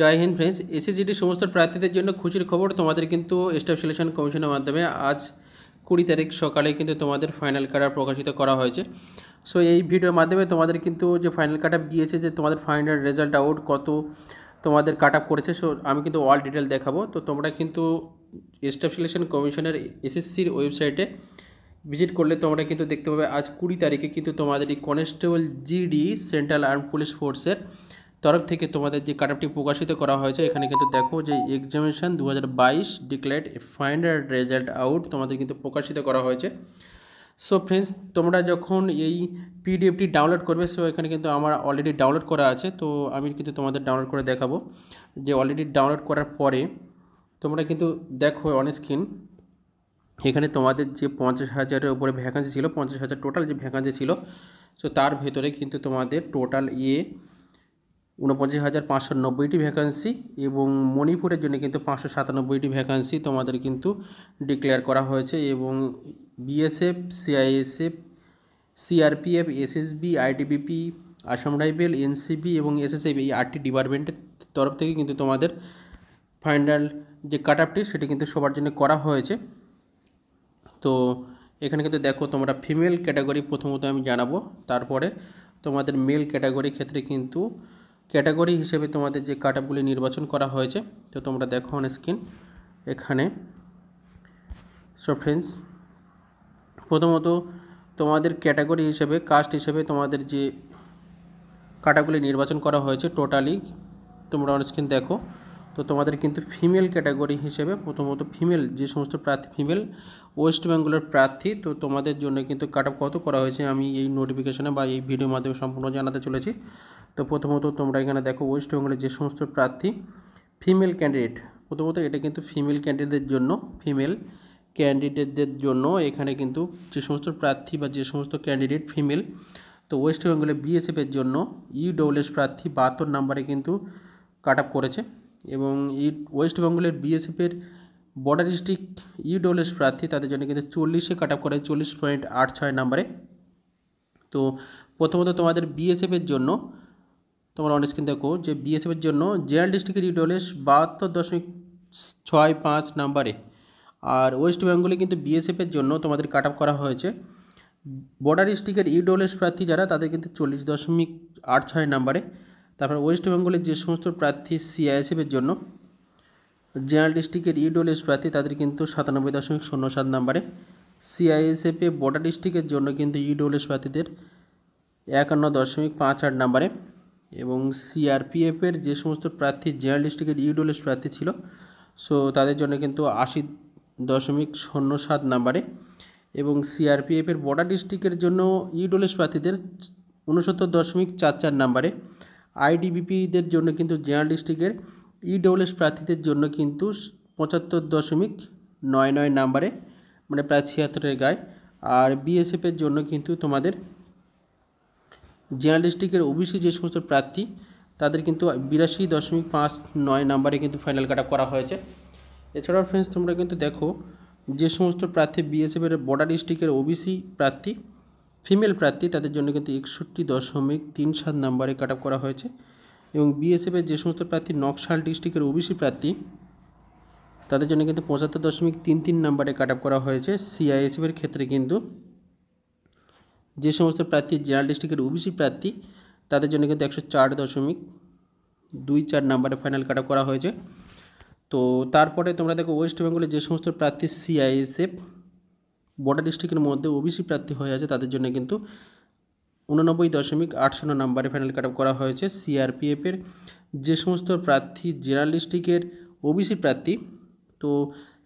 জয় Hind friends এসএসজিডির সমস্ত প্রার্থীদের জন্য খুশির খবর তোমাদের কিন্তু স্টাফ সিলেকশন কমিশনের মাধ্যমে আজ কুড়ি তারিখ সকালে কিন্তু তোমাদের ফাইনাল কার্ড প্রকাশিত করা হয়েছে সো এই ভিডিওর মাধ্যমে তোমাদের কিন্তু যে ফাইনাল কাট আপ গিয়েছে যে তোমাদের ফাইনাল রেজাল্ট আউট কত তোমাদের কাট আপ করেছে সো আমি কিন্তু অল ডিটেল দেখাবো তো তোমরা কিন্তু স্টাফ সিলেকশন কমিশনের এসএসসির ওয়েবসাইটে ভিজিট করলে তোমরা কিন্তু দেখতে পাবে আজ কুড়ি তারিখে কিন্তু তোমাদের এই constable GD central arm police ফোর্সের তরফ থেকে তোমাদের যে কাটআপটি প্রকাশিত করা হয়েছে এখানে কিন্তু দেখো যে এক্সামিনেশান দু হাজার বাইশ ডিক্লেয়ার্ড ফাইনাল রেজাল্ট আউট তোমাদের কিন্তু প্রকাশিত করা হয়েছে সো ফ্রেন্ডস তোমরা যখন এই পিডিএফটি ডাউনলোড করবে সো এখানে কিন্তু আমার অলরেডি ডাউনলোড করা আছে তো আমি কিন্তু তোমাদের ডাউনলোড করে দেখাবো যে অলরেডি ডাউনলোড করার পরে তোমরা কিন্তু দেখো অন স্ক্রিন এখানে তোমাদের যে পঞ্চাশ হাজারের উপরে ভ্যাকান্সি ছিল পঞ্চাশ হাজার টোটাল যে ভ্যাকান্সি ছিল সো তার ভেতরে কিন্তু তোমাদের টোটাল ইয়ে উনপঞ্চাশ হাজার পাঁচশো নব্বইটি ভ্যাকান্সি এবং মণিপুরের জন্য কিন্তু পাঁচশো সাতানব্বইটি ভ্যাকান্সি তোমাদের কিন্তু ডিক্লেয়ার করা হয়েছে এবং BSF CISF CRPF SSB ITBP Assam rifle NCB এবং এসএসএফ এই আটটি ডিপার্টমেন্টের তরফ থেকে কিন্তু তোমাদের ফাইনাল যে কাট আপটি সেটি কিন্তু সবার জন্য করা হয়েছে তো এখানে কিন্তু দেখো তোমরা ফিমেল ক্যাটাগরি প্রথমত আমি জানাবো তারপরে তোমাদের মেল ক্যাটাগরি ক্ষেত্রে কিন্তু ক্যাটাগরি হিসেবে তোমাদের যে কাট আপগুলি নির্বাচন করা হয়েছে তো তোমরা দেখো অন স্ক্রিন এখানে সো ফ্রেন্ডস প্রথমত তোমাদের ক্যাটাগরি হিসেবে কাস্ট হিসেবে তোমাদের যে কাটাগুলি নির্বাচন করা হয়েছে টোটালি তোমরা অন স্ক্রিন দেখো তো তোমাদের কিন্তু ফিমেল ক্যাটাগরি হিসেবে প্রথমত ফিমেল যে সমস্ত প্রার্থী ফিমেল ওয়েস্ট বেঙ্গলের প্রার্থী তো তোমাদের জন্য কিন্তু কাট কত করা হয়েছে আমি এই নোটিফিকেশনে বা এই ভিডিওর মাধ্যমে সম্পূর্ণ জানাতে চলেছি তো প্রথমত তোমরা এখানে দেখো ওয়েস্ট বেঙ্গলের যে সমস্ত প্রার্থী ফিমেল ক্যান্ডিডেট প্রথমত এটা কিন্তু ফিমেল ক্যান্ডিডেটদের জন্য ফিমেল ক্যান্ডিডেটদের জন্য এখানে কিন্তু যে সমস্ত প্রার্থী বা যে সমস্ত ক্যান্ডিডেট ফিমেল তো ওয়েস্ট বেঙ্গলে বিএসএফের জন্য ইউডব্লিউএস e প্রার্থী বাহাত্তর নাম্বারে কিন্তু কাট আপ করেছে এবং ওয়েস্ট বেঙ্গলের বিএসএফের বর্ডার ডিস্ট্রিক্ট ইউডব্লিউএস প্রার্থী তাদের জন্য কিন্তু চল্লিশে কাট আপ করে চল্লিশ পয়েন্ট আট ছয় নাম্বারে তো প্রথমত তোমাদের বিএসএফের জন্য তোমার অনেক স্ক্রিন দেখো যে বিএসএফের জন্য জেনারেল ডিস্ট্রিক্টের ইউডব্লিউএস বাহাত্তর দশমিক ছয় পাঁচ নাম্বারে আর ওয়েস্ট বেঙ্গলে কিন্তু বিএসএফের জন্য তোমাদের কাট আপ করা হয়েছে বর্ডার ডিস্ট্রিক্টের ইউডব্লিউএস প্রার্থী যারা তাদের কিন্তু চল্লিশ দশমিক আট ছয় নাম্বারে তারপর ওয়েস্ট বেঙ্গলের যে সমস্ত প্রার্থী সিআইএসএফের জন্য জেনারেল ডিস্ট্রিক্টের ইডোলিস প্রার্থী তাদের কিন্তু সাতানব্বই দশমিক শূন্য সাত নাম্বারে সিআইএসএফে বর্ডার ডিস্ট্রিক্টের জন্য কিন্তু ইডোলিস প্রার্থীদের একান্ন দশমিক পাঁচ আট নাম্বারে এবং সিআরপিএফের যে সমস্ত প্রার্থী জেনারেল ডিস্ট্রিক্টের ইডোলিস প্রার্থী ছিল সো তাদের জন্য কিন্তু আশি দশমিক শূন্য সাত নাম্বারে এবং সিআরপিএফের বর্ডার ডিস্ট্রিক্টের জন্য ইডোলিস প্রার্থীদের উনসত্তর দশমিক চার চার নাম্বারে আইডিবিপিদের জন্য কিন্তু ডিস্ট্রিক্টের ইডব্লিউএস প্রার্থীদের জন্য কিন্তু পঁচাত্তর দশমিক নয় নয় নাম্বারে মানে প্রায় ছিয়াত্তরের গায়ে আর বিএসএফের জন্য কিন্তু তোমাদের ডিস্ট্রিক্টের ওবিসি যে সমস্ত প্রার্থী তাদের কিন্তু বিরাশি দশমিক পাঁচ নয় নাম্বারে কিন্তু ফাইনাল কাটা করা হয়েছে এছাড়াও ফ্রেন্ডস তোমরা কিন্তু দেখো যে সমস্ত প্রার্থী বিএসএফের বর্ডার ডিস্ট্রিক্টের ওবিসি প্রার্থী ফিমেল প্রার্থী তাদের জন্য কিন্তু একষট্টি দশমিক তিন সাত নাম্বারে কাট আপ করা হয়েছে এবং বিএসএফের যে সমস্ত প্রার্থী নকশাল ডিস্ট্রিক্টের ওবিসি প্রার্থী তাদের জন্য কিন্তু পঁচাত্তর দশমিক তিন তিন নাম্বারে কাট আপ করা হয়েছে সিআইএসএফের ক্ষেত্রে কিন্তু যে সমস্ত প্রার্থী জেনারেল ডিস্ট্রিক্টের ওবিসি প্রার্থী তাদের জন্য কিন্তু একশো চার দশমিক দুই চার নাম্বারে ফাইনাল কাট করা হয়েছে তো তারপরে তোমরা দেখো ওয়েস্ট বেঙ্গলে যে সমস্ত প্রার্থী সিআইএসএফ বর্ডার ডিস্ট্রিক্টের মধ্যে ওবিসি প্রার্থী হয়ে আছে তাদের জন্য কিন্তু উননব্বই দশমিক আট শূন্য নাম্বারে ফাইনাল কাট করা হয়েছে সিআরপিএফের যে সমস্ত প্রার্থী জেনারেল ডিস্ট্রিক্টের ওবিসি প্রার্থী তো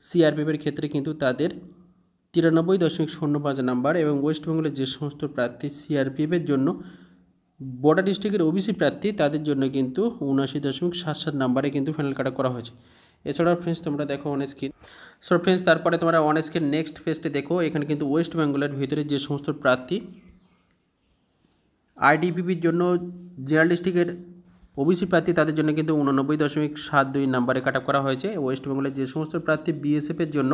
সিআরপিএফের ক্ষেত্রে কিন্তু তাদের তিরানব্বই দশমিক শূন্য পাঁচ নাম্বার এবং ওয়েস্টবেঙ্গলের যে সমস্ত প্রার্থী সিআরপিএফের জন্য বর্ডার ডিস্ট্রিক্টের ওবিসি প্রার্থী তাদের জন্য কিন্তু উনআশি দশমিক সাত সাত নাম্বারে কিন্তু ফাইনাল কাটা করা হয়েছে এছাড়াও ফ্রেন্ডস তোমরা দেখো অন স্ক্রিন সো ফ্রেন্ডস তারপরে তোমরা অন স্ক্রিন নেক্সট পেজটি দেখো এখানে কিন্তু ওয়েস্ট বেঙ্গলের ভিতরে যে সমস্ত প্রার্থী আইডিপিপির জন্য জেলা ডিস্ট্রিক্টের ওবিসি প্রার্থী তাদের জন্য কিন্তু উননব্বই দশমিক সাত দুই নাম্বারে কাট করা হয়েছে ওয়েস্ট বেঙ্গলের যে সমস্ত প্রার্থী বিএসএফের জন্য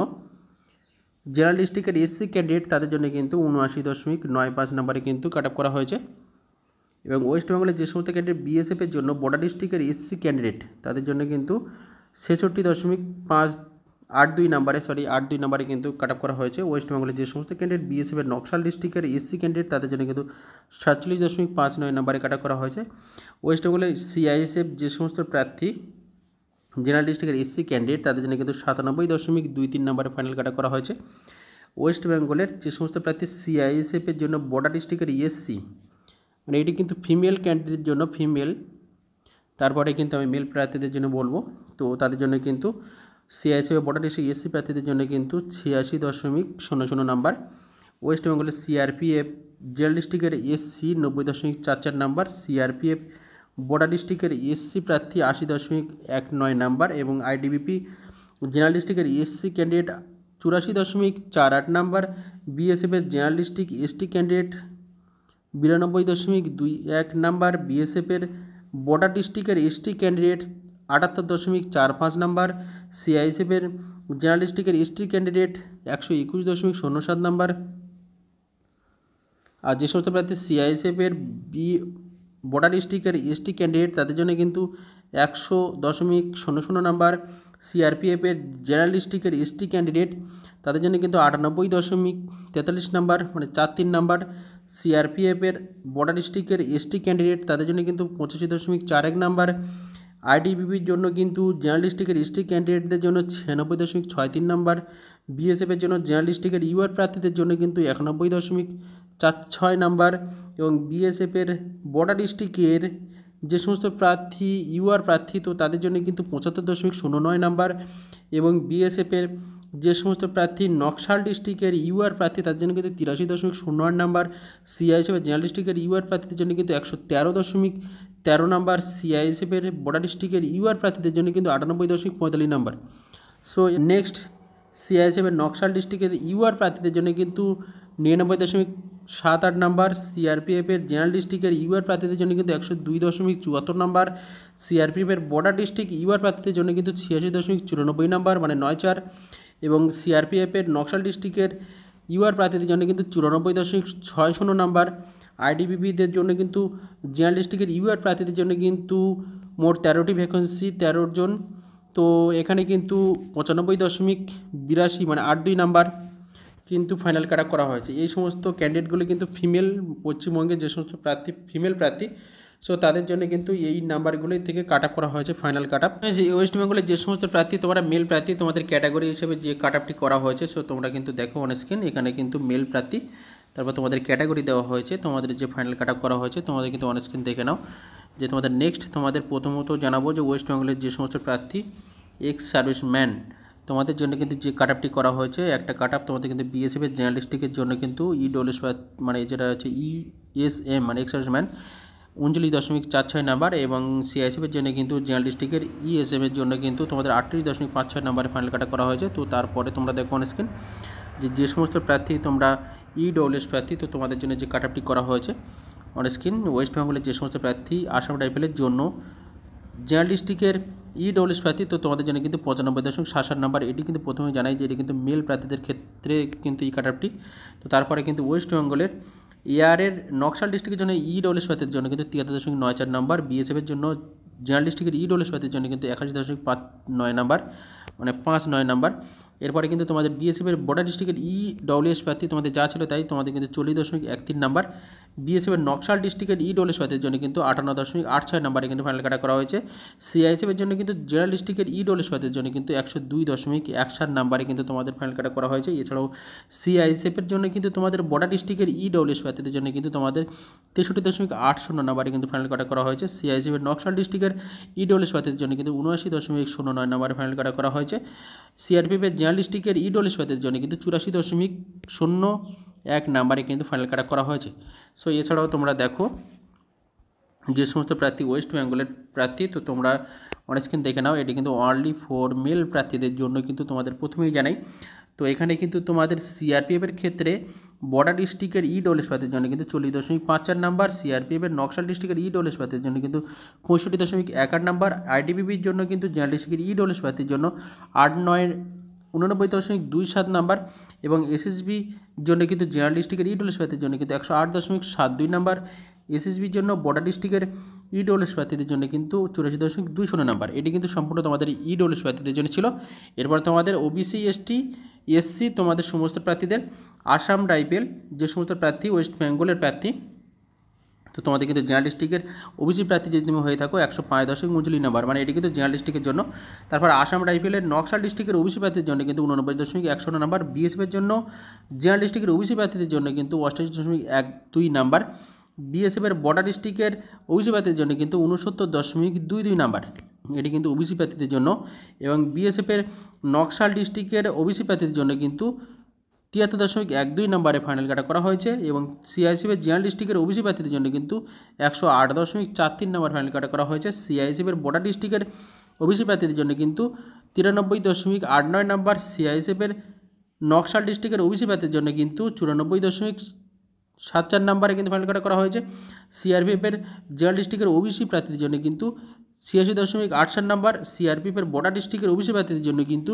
জেলা ডিস্ট্রিক্টের এসসি ক্যান্ডিডেট তাদের জন্য কিন্তু উনআশি দশমিক নয় পাঁচ নাম্বারে কিন্তু কাট করা হয়েছে এবং ওয়েস্ট বেঙ্গলের যে সমস্ত ক্যান্ডিডেট বিএসএফের জন্য বর্ডার ডিস্ট্রিক্টের এসসি ক্যান্ডিডেট তাদের জন্য কিন্তু ছেষট্টি দশমিক পাঁচ আট দুই নাম্বারে সরি আট দুই নাম্বারে কিন্তু কাট আপ করা হয়েছে ওয়েস্ট বেঙ্গলের যে সমস্ত ক্যান্ডিডেট বিএসএফের নকশাল ডিস্ট্রিক্টের এসসি ক্যান্ডিডেট তাদের জন্য কিন্তু সাতচল্লিশ দশমিক পাঁচ নয় নাম্বারে কাট করা হয়েছে ওয়েস্ট বেঙ্গলের সিআইএসএফ যে সমস্ত প্রার্থী জেনারেল ডিস্ট্রিক্টের এসসি ক্যান্ডিডেট তাদের জন্য কিন্তু সাতানব্বই দশমিক দুই তিন নাম্বারে ফাইনাল কাটা করা হয়েছে ওয়েস্ট বেঙ্গলের যে সমস্ত প্রার্থী সিআইএসএফের জন্য বর্ডার ডিস্ট্রিক্টের এসসি মানে এটি কিন্তু ফিমেল ক্যান্ডিডেটের জন্য ফিমেল তারপরে কিন্তু আমি মেল প্রার্থীদের জন্য বলবো তো তাদের জন্য কিন্তু সিআইসি বা বর্ডার ডিস্ট্রিক্ট এসসি প্রার্থীদের জন্য কিন্তু ছিয়াশি দশমিক শূন্য শূন্য নাম্বার ওয়েস্ট বেঙ্গলের সিআরপিএফ জেল ডিস্ট্রিক্টের এসসি নব্বই দশমিক চার চার নাম্বার সিআরপিএফ বর্ডার ডিস্ট্রিক্টের এসসি প্রার্থী আশি দশমিক এক নয় নাম্বার এবং আইডিবিপি জেনারেল ডিস্ট্রিক্টের এসসি ক্যান্ডিডেট চুরাশি দশমিক চার আট নাম্বার বিএসএফের জেনারেল ডিস্ট্রিক্ট এসটি ক্যান্ডিডেট বিরানব্বই দশমিক দুই এক নাম্বার বিএসএফের বর্ডার ডিস্ট্রিক্টের এসটি ক্যান্ডিডেট আটাত্তর দশমিক চার পাঁচ নাম্বার সিআইএসএফের জেনারেল ডিস্ট্রিক্টের এসটি ক্যান্ডিডেট একশো একুশ দশমিক শূন্য সাত নাম্বার আর যে সমস্ত প্রার্থী সিআইএসএফের বি বর্ডার ডিস্ট্রিক্টের এসটি ক্যান্ডিডেট তাদের জন্য কিন্তু একশো দশমিক শূন্য শূন্য নাম্বার সিআরপিএফের জেনারেল ডিস্ট্রিক্টের এসটি ক্যান্ডিডেট তাদের জন্য কিন্তু আটানব্বই দশমিক তেতাল্লিশ নাম্বার মানে চার তিন নাম্বার সিআরপিএফের বর্ডার ডিস্ট্রিক্টের এসটি ক্যান্ডিডেট তাদের জন্য কিন্তু পঁচাশি দশমিক চার এক নাম্বার আইডিবিপির জন্য কিন্তু জেনারেল ডিস্ট্রিক্টের এসটি ক্যান্ডিডেটদের জন্য ছিয়ানব্বই দশমিক ছয় তিন নাম্বার বিএসএফের জন্য জেনারেল ডিস্ট্রিক্টের ইউআর প্রার্থীদের জন্য কিন্তু একানব্বই দশমিক চার ছয় নাম্বার এবং বিএসএফের বর্ডার ডিস্ট্রিক্টের যে সমস্ত প্রার্থী ইউআর প্রার্থী তো তাদের জন্য কিন্তু পঁচাত্তর দশমিক শূন্য নয় নাম্বার এবং বিএসএফের যে সমস্ত প্রার্থী নকশাল ডিস্ট্রিক্টের ইউআর প্রার্থী তাদের জন্য কিন্তু তিরাশি দশমিক শূন্য আট নাম্বার সিআই হিসেবে জেনারেল ডিস্ট্রিক্টের ইউআর প্রার্থীদের জন্য কিন্তু একশো তেরো দশমিক তেরো নাম্বার সিআইএসএফের বর্ডার ডিস্ট্রিক্টের ইউআর প্রার্থীদের জন্য কিন্তু আটানব্বই দশমিক পঁয়তাল্লিশ নাম্বার সো নেক্সট সিআইএসএফের নকশাল ডিস্ট্রিক্টের ইউআর প্রার্থীদের জন্য কিন্তু নিরানব্বই দশমিক সাত আট নাম্বার সিআরপিএফের জেনারেল ডিস্ট্রিক্টের ইউআর প্রার্থীদের জন্য কিন্তু একশো দুই দশমিক চুয়াত্তর নাম্বার সিআরপিএফের বর্ডার ডিস্ট্রিক্ট ইউআর প্রার্থীদের জন্য কিন্তু ছিয়াশি দশমিক চুরানব্বই নাম্বার মানে নয় চার এবং সিআরপিএফের নকশাল ডিস্ট্রিক্টের ইউআর প্রার্থীদের জন্য কিন্তু চুরানব্বই দশমিক ছয় শূন্য নাম্বার আইডিবিপিদের জন্য কিন্তু জেনারেল ডিস্ট্রিক্টের ইউআর প্রার্থীদের জন্য কিন্তু মোট তেরোটি ভ্যাকেন্সি তেরো জন তো এখানে কিন্তু পঁচানব্বই দশমিক বিরাশি মানে আট দুই নাম্বার কিন্তু ফাইনাল কাটা করা হয়েছে এই সমস্ত ক্যান্ডিডেটগুলি কিন্তু ফিমেল পশ্চিমবঙ্গে যে সমস্ত প্রার্থী ফিমেল প্রার্থী সো তাদের জন্য কিন্তু এই নাম্বারগুলোই থেকে কাট আপ করা হয়েছে ফাইনাল কাট আপ ওয়েস্ট বেঙ্গলের যে সমস্ত প্রার্থী তোমরা মেল প্রার্থী তোমাদের ক্যাটাগরি হিসেবে যে কাট আপটি করা হয়েছে সো তোমরা কিন্তু দেখো অন স্ক্রিন এখানে কিন্তু মেল প্রার্থী তারপর তোমাদের ক্যাটাগরি দেওয়া হয়েছে তোমাদের যে ফাইনাল কাট আপ করা হয়েছে তোমাদের কিন্তু অন স্ক্রিন দেখে নাও যে তোমাদের নেক্সট তোমাদের প্রথমত জানাবো যে ওয়েস্ট বেঙ্গলের যে সমস্ত প্রার্থী এক্স সার্ভিসম্যান তোমাদের জন্য কিন্তু যে কাট আপটি করা হয়েছে একটা কাট আপ তোমাদের কিন্তু বিএসএফের জার্নালিস্টিকের জন্য কিন্তু ইডব্লিউএস e মানে যেটা হচ্ছে ই এস এম মানে এক্স সার্ভিসম্যান উনচল্লিশ দশমিক চার ছয় নাম্বার এবং সিআইসিএফের জন্য কিন্তু জেনারেল ডিস্ট্রিক্টের ইএসএফের e জন্য কিন্তু তোমাদের আটত্রিশ দশমিক পাঁচ ছয় নাম্বারে ফাইনাল কাটা করা হয়েছে তো তারপরে তোমরা দেখো অনেকক্ষণ স্ক্রিন যে যে সমস্ত প্রার্থী তোমরা ইডব্লিউএস e প্রার্থী তো তোমাদের জন্য যে কাট আপটি করা হয়েছে অনেক স্ক্রিন ওয়েস্ট বেঙ্গলের যে সমস্ত প্রার্থী আসাম রাইফেলের জন্য জেনারেল ডিস্ট্রিক্টের ইডব্লিউএস e প্রার্থী তো তোমাদের জন্য কিন্তু পঁচানব্বই দশমিক সাত নাম্বার এটি কিন্তু প্রথমে জানাই যে এটি কিন্তু মেল প্রার্থীদের ক্ষেত্রে কিন্তু এই কাট আপটি তো তারপরে কিন্তু ওয়েস্ট বেঙ্গলের এয়ারের নকশাল ডিস্ট্রিক্টের জন্য ই ডবল স্পাতের জন্য কিন্তু তিয়াত্তর দশমিক নয় চার নম্বর বিএসএফের জন্য জেনারেল ডিস্ট্রিক্টের ই ডবল স্পাতের জন্য কিন্তু একাশি দশমিক পাঁচ নয় নাম্বার মানে পাঁচ নয় নম্বর এরপরে কিন্তু তোমাদের বিএসএফের বর্ডার ডিস্ট্রিক্টের ই এস প্রার্থী তোমাদের যা ছিল তাই তোমাদের কিন্তু চল্লিশ দশমিক এক তিন নম্বর বিএসএফের নকশাল ডিস্ট্রিক্টের ই ডোলে সহায়তার জন্য কিন্তু আটান্ন দশমিক আট ছয় নম্বরে কিন্তু ফাইনাল কাটা করা হয়েছে সিআইএসএফের জন্য কিন্তু জেনারেল ডিস্ট্রিক্টের ই ডোলে সহায়তার জন্য কিন্তু একশো দুই দশমিক এক সাত নম্বরে কিন্তু তোমাদের ফাইনাল কাটা করা হয়েছে এছাড়াও সিআইএসএফের জন্য কিন্তু তোমাদের বর্ডার ডিস্ট্রিক্টের ই ডোলে সহায়তার জন্য কিন্তু তোমাদের তেষট্টি দশমিক আট শূন্য নম্বরে কিন্তু ফাইনাল কাটা করা হয়েছে সিআইএসএফের নকশাল ডিস্ট্রিক্টের ই ডোলে সহায়তার জন্য কিন্তু উনআশি দশমিক শূন্য নয় নম্বরে ফাইনাল কাটা করা হয়েছে সিআরপিএফের জেনারেল ডিস্ট্রিক্টের ই ডোলে সহায়তার জন্য কিন্তু চুরাশি দশমিক শূন্য এক নাম্বারে কিন্তু ফাইনাল কাটা করা হয়েছে সো এছাড়াও তোমরা দেখো যে সমস্ত প্রার্থী ওয়েস্ট বেঙ্গলের প্রার্থী তো তোমরা অনেক স্ক্রিন দেখে নাও এটি কিন্তু অনলি ফর মেল প্রার্থীদের জন্য কিন্তু তোমাদের প্রথমেই জানাই তো এখানে কিন্তু তোমাদের সিআরপিএফের ক্ষেত্রে বর্ডার ডিস্ট্রিক্টের ই পাতির জন্য কিন্তু চল্লিশ দশমিক পাঁচ চার নাম্বার সিআরপিএফের নকশাল ডিস্ট্রিক্টের ই ডলেশপাতের জন্য কিন্তু পঁয়ষট্টি দশমিক এক আট নাম্বার আইডিবিবির জন্য কিন্তু জেনারেল ডিস্ট্রিক্টের ই ডলেশপাতের জন্য আট নয় উননব্বই দশমিক দুই সাত নাম্বার এবং এসএসবি জন্য কিন্তু জেনারেল ডিস্ট্রিক্টের ইডল প্রার্থীর জন্য কিন্তু একশো আট দশমিক সাত দুই নাম্বার এসএসবির জন্য বর্ডার ডিস্ট্রিক্টের ইডল প্রার্থীদের জন্য কিন্তু চুরাশি দশমিক দুই শূন্য নাম্বার এটি কিন্তু সম্পূর্ণ তোমাদের ইডল স্পাতিদের জন্য ছিল এরপর তোমাদের ওবিসি এসটি এসসি তোমাদের সমস্ত প্রার্থীদের আসাম রাইফেল যে সমস্ত প্রার্থী ওয়েস্ট বেঙ্গলের প্রার্থী তো তোমাদের কিন্তু জেনারেল ডিস্ট্রিক্টের ওবিসি প্রার্থী যদি তুমি হয়ে থাকো একশো পাঁচ দশমিক উনচল্লিশ নাম্বার মানে এটি কিন্তু জেনারেল ডিস্ট্রিক্টের জন্য তারপর আসাম রাইফেলের নকশাল ডিস্ট্রিক্টের ওবিসি প্রার্থীর জন্য কিন্তু উননব্বই দশমিক একশো নাম্বার বিএসএফের জন্য জেনারেল ডিস্ট্রিক্টের ওবিসি প্রার্থীদের জন্য কিন্তু অষ্টাশি দশমিক এক দুই নাম্বার বিএসএফের বর্ডার ডিস্ট্রিক্টের ওবিসি প্রার্থীদের জন্য কিন্তু উনসত্তর দশমিক দুই দুই নাম্বার এটি কিন্তু ওবিসি প্রার্থীদের জন্য এবং বিএসএফের নকশাল ডিস্ট্রিক্টের ওবিসি প্রার্থীদের জন্য কিন্তু তিয়াত্তর দশমিক এক দুই নম্বরে ফাইনাল কাটা করা হয়েছে এবং সিআইসিএফের জেনারেল ডিস্ট্রিক্টের ওবিসি প্রার্থীদের জন্য কিন্তু একশো আট দশমিক চার তিন নম্বর ফাইনাল কাটা করা হয়েছে সিআইসিএফের বোডা ডিস্ট্রিক্টের ওবিসি প্রার্থীদের জন্য কিন্তু তিরানব্বই দশমিক আট নয় নম্বর সিআইএসএফের নকশাল ডিস্ট্রিক্টের ওবিসি প্রার্থীর জন্য কিন্তু চুরানব্বই দশমিক সাত চার নম্বরে কিন্তু ফাইনাল কাটা করা হয়েছে সিআরপিএফের জেনারেল ডিস্ট্রিক্টের ওবিসি প্রার্থীদের জন্য কিন্তু ছিয়াশি দশমিক আট চার নাম্বার সিআরপিএফের বর্ডার ডিস্ট্রিক্টের ওবিসি জন্য কিন্তু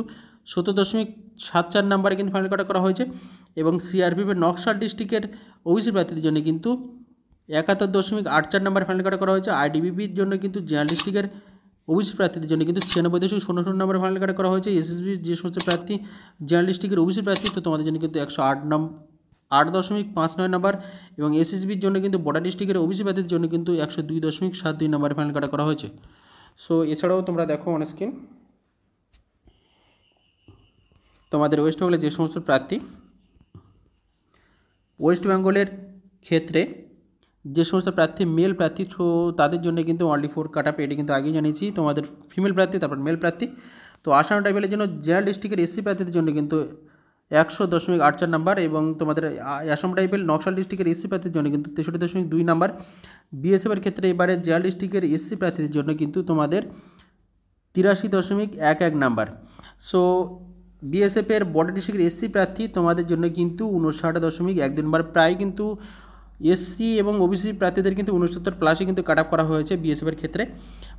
সত্তর দশমিক সাত চার নাম্বারে কিন্তু ফাইনাল কাটা করা হয়েছে এবং সিআরপিএফের নকশাল ডিস্ট্রিক্টের ওবিসি প্রার্থীদের জন্য কিন্তু একাত্তর দশমিক আট চার নাম্বার ফাইনাল কাটা করা হয়েছে আইডিবিপির জন্য কিন্তু জেনারেল ডিস্ট্রিক্টের ওবিসি প্রার্থীদের জন্য কিন্তু ছিয়ানব্বই দশমিক শূন্য শূন্য নম্বরে ফাইনাল কাটা করা হয়েছে এসএসবি যে সমস্ত প্রার্থী জেনারেল ডিস্ট্রিক্টের ওবিসি প্রার্থী তো তোমাদের জন্য কিন্তু একশো আট নাম আট দশমিক পাঁচ নয় নাম্বার এবং এসএসবির জন্য কিন্তু বর্ডার ডিস্ট্রিক্টের ওবিসি প্রার্থীদের জন্য কিন্তু একশো দুই দশমিক সাত দুই নাম্বারে ফাইনাল কাটা করা হয়েছে সো এছাড়াও তোমরা দেখো অন স্ক্রিন তোমাদের ওয়েস্ট বেঙ্গলের যে সমস্ত প্রার্থী ওয়েস্ট বেঙ্গলের ক্ষেত্রে যে সমস্ত প্রার্থী মেল প্রার্থী তো তাদের জন্য কিন্তু অনলি ফোর কাট আপ এটি কিন্তু আগেই জানিয়েছি তোমাদের ফিমেল প্রার্থী তারপর মেল প্রার্থী তো আসাম ট্রাইবেলের জন্য জেনারেল ডিস্ট্রিক্টের এসসি প্রার্থীদের জন্য কিন্তু একশো দশমিক আট চার নাম্বার এবং তোমাদের আসাম টাইপের নকশাল ডিস্ট্রিক্টের এসসি প্রার্থীর জন্য কিন্তু তেষট্টি দশমিক দুই নাম্বার বিএসএফের ক্ষেত্রে এবারে জেলা ডিস্ট্রিক্টের এসসি প্রার্থীদের জন্য কিন্তু তোমাদের তিরাশি দশমিক এক এক নাম্বার সো বিএসএফের বর্ডার ডিস্ট্রিক্টের এসসি প্রার্থী তোমাদের জন্য কিন্তু উনষাট দশমিক এক দুই নাম্বার প্রায় কিন্তু এসসি এবং ওবিসি প্রার্থীদের কিন্তু উনসত্তর প্লাসে কিন্তু কাট করা হয়েছে বিএসএফের ক্ষেত্রে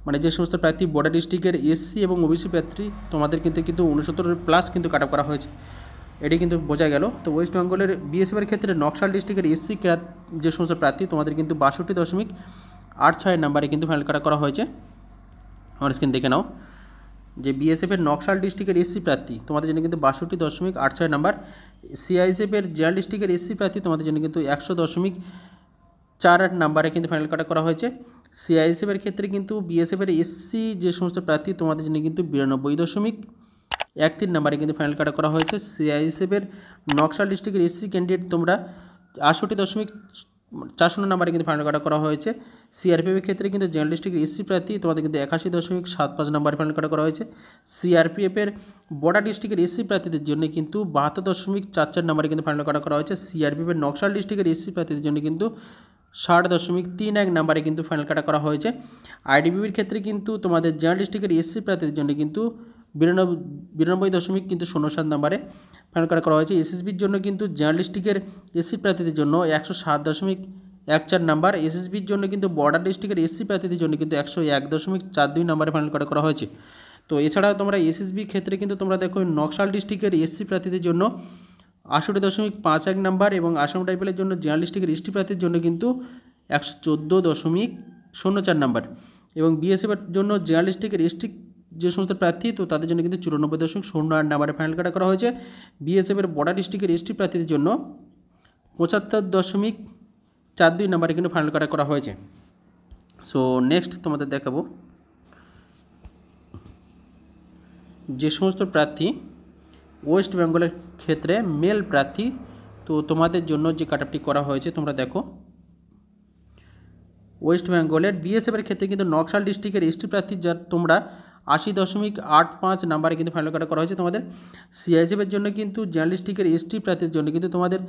মানে যে সমস্ত প্রার্থী বর্ডার ডিস্ট্রিক্টের এসসি এবং ওবিসি প্রার্থী তোমাদের কিন্তু কিন্তু উনসত্তর প্লাস কিন্তু কাট করা হয়েছে এটি কিন্তু বোঝা গেল তো ওয়েস্ট বেঙ্গলের বিএসএফের ক্ষেত্রে নকশাল ডিস্ট্রিক্টের এসসি ক্রাত যে সমস্ত প্রার্থী তোমাদের কিন্তু বাষট্টি দশমিক আট ছয়ের নাম্বারে কিন্তু ফাইনাল কাটা করা হয়েছে আমার স্ক্রিন দেখে নাও যে বিএসএফের নকশাল ডিস্ট্রিক্টের এসসি প্রার্থী তোমাদের জন্য কিন্তু বাষট্টি দশমিক আট ছয় নাম্বার সিআইএসএফের জেলা ডিস্ট্রিক্টের এসসি প্রার্থী তোমাদের জন্য কিন্তু একশো দশমিক চার আট নাম্বারে কিন্তু ফাইনাল কাটা করা হয়েছে সিআইএসএফের ক্ষেত্রে কিন্তু বিএসএফের এসসি যে সমস্ত প্রার্থী তোমাদের জন্য কিন্তু বিরানব্বই দশমিক এক তিন নাম্বারে কিন্তু ফাইনাল কাটা করা হয়েছে সিআই সিআইএসএফের নকশাল ডিস্ট্রিক্টের এসসি ক্যান্ডিডেট তোমরা আটষট্টি দশমিক চারশো নাম্বারে কিন্তু ফাইনাল কাটা করা হয়েছে সিআরপিএফের ক্ষেত্রে কিন্তু জেনারেল ডিস্ট্রিক্টের এসসি প্রার্থী তোমাদের কিন্তু একাশি দশমিক সাত পাঁচ নাম্বারে ফাইনাল কাটা করা হয়েছে সিআরপিএফের বর্ডার ডিস্ট্রিক্টের এসসি প্রার্থীদের জন্য কিন্তু বাহাত্তর দশমিক চার চার নাম্বারে কিন্তু ফাইনাল কাটা করা হয়েছে সিআরপিএফের নকশাল ডিস্ট্রিক্টের এসসি প্রার্থীদের জন্য কিন্তু ষাট দশমিক তিন এক নাম্বারে কিন্তু ফাইনাল কাটা করা হয়েছে আইডিবির ক্ষেত্রে কিন্তু তোমাদের জেনারেল ডিস্ট্রিক্টের এসসি প্রার্থীদের জন্য কিন্তু বিরানব্বই বিরানব্বই দশমিক কিন্তু শূন্য সাত নাম্বারে ফাইনাল কার্ড করা হয়েছে এসএসবির জন্য কিন্তু জার্নালিস্টিকের এসসি প্রার্থীদের জন্য একশো সাত দশমিক এক চার নাম্বার এসএসবির জন্য কিন্তু বর্ডার ডিস্ট্রিক্টের এসসি প্রার্থীদের জন্য কিন্তু একশো এক দশমিক চার দুই নাম্বারে ফাইনাল কার্ড করা হয়েছে তো এছাড়া তোমরা এসএসবি ক্ষেত্রে কিন্তু তোমরা দেখো নকশাল ডিস্ট্রিক্টের এসসি প্রার্থীদের জন্য আষট্টি দশমিক পাঁচ এক নাম্বার এবং আসাম টাইপেলের জন্য জার্নালিস্টিকের এসটি প্রার্থীর জন্য কিন্তু একশো চোদ্দো দশমিক শূন্য চার নাম্বার এবং বিএসএফের e জন্য জার্নালিস্টিকের এসটি যে সমস্ত প্রার্থী তো তাদের জন্য কিন্তু চুরানব্বই দশমিক শূন্য আট নাম্বারে ফাইনাল কাটা করা হয়েছে বিএসএফের বর্ডার ডিস্ট্রিক্টের এসটি প্রার্থীদের জন্য পঁচাত্তর দশমিক চার দুই নাম্বারে কিন্তু ফাইনাল কাটা করা হয়েছে সো নেক্সট তোমাদের দেখাবো যে সমস্ত প্রার্থী ওয়েস্ট বেঙ্গলের ক্ষেত্রে মেল প্রার্থী তো তোমাদের জন্য যে কাটআপটি করা হয়েছে তোমরা দেখো ওয়েস্ট বেঙ্গলের বিএসএফের ক্ষেত্রে কিন্তু নকশাল ডিস্ট্রিক্টের এসটি প্রার্থী যা তোমরা আশি দশমিক আট পাঁচ নাম্বারে কিন্তু ফাইনাল কাটা করা হয়েছে তোমাদের সিআইজিএফের জন্য কিন্তু জার্নালিস্টিকের এসটি প্রার্থীর জন্য কিন্তু তোমাদের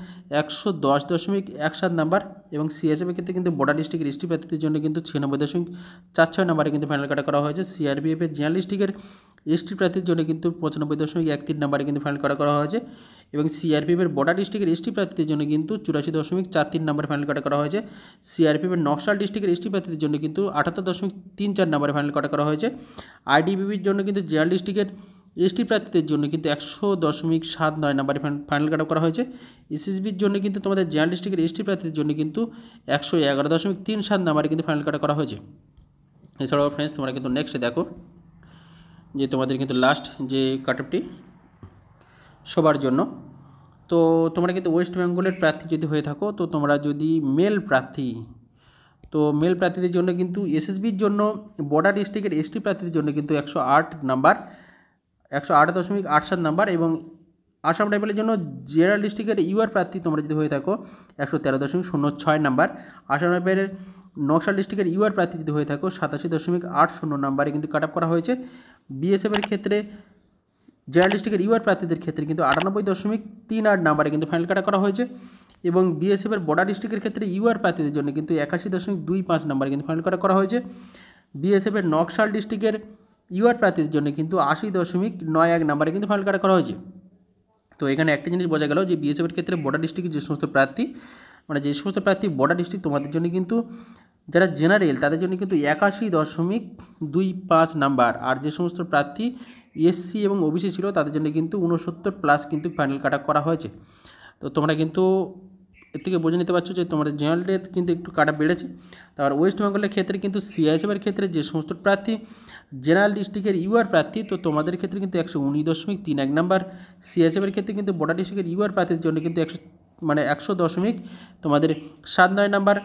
একশো দশ দশমিক এক সাত নাম্বার এবং সিএসএফের ক্ষেত্রে কিন্তু বর্ডার ডিস্ট্রিক্টের এসটি প্রার্থীদের জন্য কিন্তু ছিয়ানব্বই দশমিক চার ছয় নাম্বারে কিন্তু ফাইনাল কাটা করা হয়েছে সিআরবিএফের জার্নালিস্টিকের এসটি প্রার্থীর জন্য কিন্তু পঁচানব্বই দশমিক এক তিন নাম্বারে কিন্তু ফাইনাল করা করা হয়েছে এবং সিআরপিএফের বর্ডার ডিস্ট্রিক্টের এসটি প্রার্থীদের জন্য কিন্তু চুরাশি দশমিক চার তিন নাম্বারে ফাইনাল কাটা করা হয়েছে সিআরপিএফের নকশাল ডিস্ট্রিক্টের এসটি প্রার্থীদের জন্য কিন্তু আটাত্তর দশমিক তিন চার নাম্বারে ফাইনাল কাটা করা হয়েছে আইডিবিবির জন্য কিন্তু জেআর ডিস্ট্রিক্টের এসটি প্রার্থীদের জন্য কিন্তু একশো দশমিক সাত নয় নাম্বারে ফাইনাল কাট করা হয়েছে এসএসবির জন্য কিন্তু তোমাদের জেনারেল ডিস্ট্রিক্টের এসটি প্রার্থীদের জন্য কিন্তু একশো এগারো দশমিক তিন সাত নাম্বারে কিন্তু ফাইনাল কাটা করা হয়েছে এছাড়াও ফ্রেন্ডস তোমরা কিন্তু নেক্সট দেখো যে তোমাদের কিন্তু লাস্ট যে কাট সবার জন্য তো তোমরা কিন্তু ওয়েস্ট বেঙ্গলের প্রার্থী যদি হয়ে থাকো তো তোমরা যদি মেল প্রার্থী তো মেল প্রার্থীদের জন্য কিন্তু এসএসবির জন্য বর্ডার ডিস্ট্রিক্টের এসটি প্রার্থীদের জন্য কিন্তু একশো আট নাম্বার একশো আট দশমিক আট সাত নাম্বার এবং আসাম রাইফেলের জন্য জেনারেল ডিস্ট্রিক্টের ইউআর প্রার্থী তোমরা যদি হয়ে থাকো একশো তেরো দশমিক শূন্য ছয় নাম্বার আসাম রাইফেলের নকশাল ডিস্ট্রিক্টের ইউআর প্রার্থী যদি হয়ে থাকো সাতাশি দশমিক আট শূন্য নাম্বারে কিন্তু কাট করা হয়েছে বিএসএফের ক্ষেত্রে জেলা ডিস্ট্রিক্টের ইউআর প্রার্থীদের ক্ষেত্রে কিন্তু আটানব্বই দশমিক তিন আট নাম্বারে কিন্তু ফাইনাল কাটা করা হয়েছে এবং বিএসএফের বর্ডার ডিস্ট্রিক্টের ক্ষেত্রে ইউআর প্রার্থীদের জন্য কিন্তু একাশি দশমিক দুই পাঁচ নাম্বারে কিন্তু ফাইনাল কাটা করা হয়েছে বিএসএফের নকশাল ডিস্ট্রিক্টের ইউআর প্রার্থীদের জন্য কিন্তু আশি দশমিক নয় এক নাম্বারে কিন্তু ফাইনাল কাটা করা হয়েছে তো এখানে একটা জিনিস বোঝা গেল যে বিএসএফের ক্ষেত্রে বর্ডার ডিস্ট্রিক্টের যে সমস্ত প্রার্থী মানে যে সমস্ত প্রার্থী বর্ডার ডিস্ট্রিক্ট তোমাদের জন্য কিন্তু যারা জেনারেল তাদের জন্য কিন্তু একাশি দশমিক দুই পাঁচ নাম্বার আর যে সমস্ত প্রার্থী এসসি এবং ওবিসি ছিল তাদের জন্য কিন্তু উনসত্তর প্লাস কিন্তু ফাইনাল কাট করা হয়েছে তো তোমরা কিন্তু এর থেকে বুঝে নিতে পারছো যে তোমাদের জেনারেলের কিন্তু একটু কাটা বেড়েছে তারপর ওয়েস্ট বেঙ্গলের ক্ষেত্রে কিন্তু সিআইএসএফের ক্ষেত্রে যে সমস্ত প্রার্থী জেনারেল ডিস্ট্রিক্টের ইউআর প্রার্থী তো তোমাদের ক্ষেত্রে কিন্তু একশো উনিশ দশমিক তিন এক নাম্বার সিআইএসএফের ক্ষেত্রে কিন্তু বর্ডার ডিস্ট্রিক্টের ইউআর প্রার্থীর জন্য কিন্তু একশো মানে একশো দশমিক তোমাদের সাত নয় নাম্বার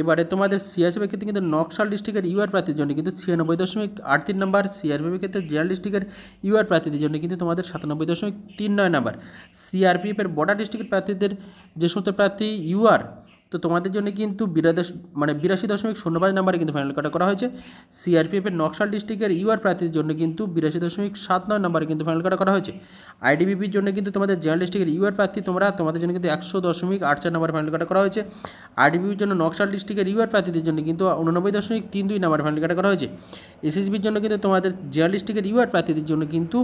এবারে তোমাদের সিআরসিপি ক্ষেত্রে কিন্তু নকশাল ডিস্ট্রিক্টের ইউআর প্রার্থীর জন্য কিন্তু ছিয়ানব্বই দশমিক আট তিন নাম্বার সিআরপিএফের ক্ষেত্রে জেনারেল ডিস্ট্রিক্টের ইউআর প্রার্থীদের জন্য কিন্তু তোমাদের সাতানব্বই দশমিক তিন নয় নাম্বার সিআরপিএফের বর্ডার ডিস্ট্রিক্টের প্রার্থীদের যে সমস্ত প্রার্থী ইউআর তো তোমাদের জন্য কিন্তু বিরাদেশ মানে বিরাশি দশমিক শূন্য পাঁচ নাম্বারে কিন্তু ফাইনাল কাটা করা হয়েছে সিআরপিএফের নকশাল ডিস্ট্রিক্টের ইউআর প্রার্থীর জন্য কিন্তু বিরাশি দশমিক সাত নয় নাম্বারে কিন্তু ফাইনাল কাটা করা হয়েছে আইডিবিপির জন্য কিন্তু তোমাদের জেনারেল ডিস্ট্রিক্টের ইউআর প্রার্থী তোমরা তোমাদের জন্য কিন্তু একশো দশমিক আট চার নাম্বার ফাইনাল কাটা করা হয়েছে আরডিবির জন্য নকশাল ডিস্ট্রিক্টের ইউআর প্রার্থীদের জন্য কিন্তু উননব্বই দশমিক তিন দুই নাম্বার ফাইনাল কাটা করা হয়েছে এসএসবির জন্য কিন্তু তোমাদের জেনারেল ডিস্ট্রিক্টের ইউআর প্রার্থীদের জন্য কিন্তু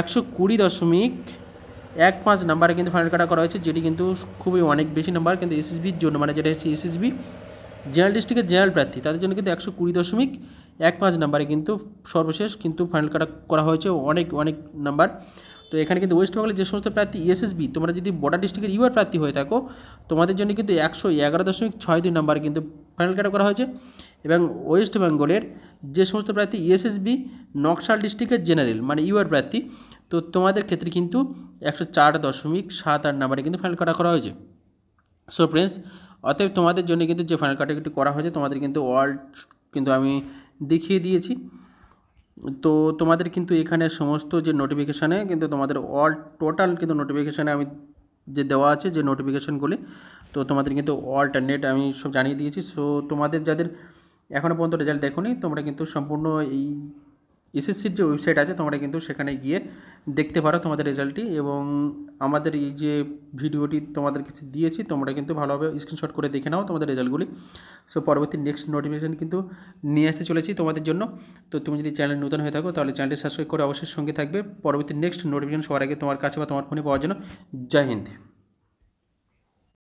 একশো কুড়ি দশমিক এক পাঁচ নাম্বারে কিন্তু ফাইনাল কাটা করা হয়েছে যেটি কিন্তু খুবই অনেক বেশি নাম্বার কিন্তু এসএসবির জন্য মানে যেটা হচ্ছে এসএসবি জেনারেল ডিস্ট্রিক্টের জেনারেল প্রার্থী তাদের জন্য কিন্তু একশো কুড়ি দশমিক এক পাঁচ নাম্বারে কিন্তু সর্বশেষ কিন্তু ফাইনাল কাটা করা হয়েছে অনেক অনেক নাম্বার তো এখানে কিন্তু ওয়েস্ট বেঙ্গলের যে সমস্ত প্রার্থী এসএসবি তোমরা যদি বর্ডার ডিস্ট্রিক্টের ইউআর প্রার্থী হয়ে থাকো তোমাদের জন্য কিন্তু একশো এগারো দশমিক ছয় দুই নাম্বারে কিন্তু ফাইনাল কাটা করা হয়েছে এবং ওয়েস্ট বেঙ্গলের যে সমস্ত প্রার্থী এসএসবি নকশাল ডিস্ট্রিক্টের জেনারেল মানে ইউআর প্রার্থী তো তোমাদের ক্ষেত্রে কিন্তু একশো চার দশমিক সাত আট নাম্বারে কিন্তু ফাইনাল কাটা করা হয়েছে সো ফ্রেন্ডস অতএব তোমাদের জন্য কিন্তু যে ফাইনাল কাটাকুটি করা হয়েছে তোমাদের কিন্তু ওয়ার্ল্ড কিন্তু আমি দেখিয়ে দিয়েছি তো তোমাদের কিন্তু এখানে সমস্ত যে নোটিফিকেশানে কিন্তু তোমাদের অল টোটাল কিন্তু নোটিফিকেশানে আমি যে দেওয়া আছে যে নোটিফিকেশানগুলি তো তোমাদের কিন্তু অল্টারনেট আমি সব জানিয়ে দিয়েছি সো তোমাদের যাদের এখনও পর্যন্ত রেজাল্ট দেখো তোমরা কিন্তু সম্পূর্ণ এই এসএসসির যে ওয়েবসাইট আছে তোমরা কিন্তু সেখানে গিয়ে দেখতে পারো তোমাদের রেজাল্টটি এবং আমাদের এই যে ভিডিওটি তোমাদের কাছে দিয়েছি তোমরা কিন্তু ভালোভাবে স্ক্রিনশট করে দেখে নাও তোমাদের রেজাল্টগুলি সো পরবর্তী নেক্সট নোটিফিকেশান কিন্তু নিয়ে আসতে চলেছি তোমাদের জন্য তো তুমি যদি চ্যানেল নতুন হয়ে থাকো তাহলে চ্যানেলটি সাবস্ক্রাইব করে অবশ্যই সঙ্গে থাকবে পরবর্তী নেক্সট নোটিফিকেশান সবার আগে তোমার কাছে বা তোমার ফোনে পাওয়ার জন্য জয় হিন্দ